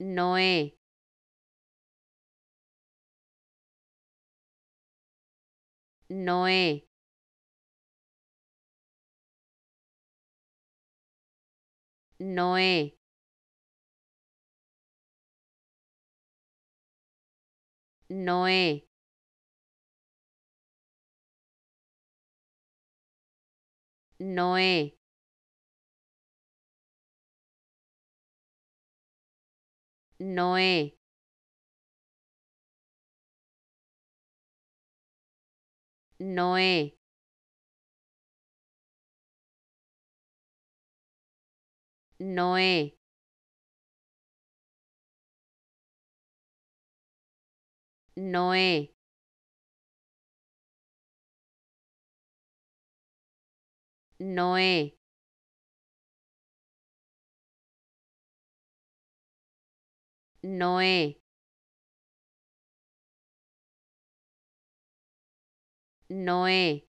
Noé Noé Noé Noé Noé Noé Noé Noé Noé Noé Noé. Noé.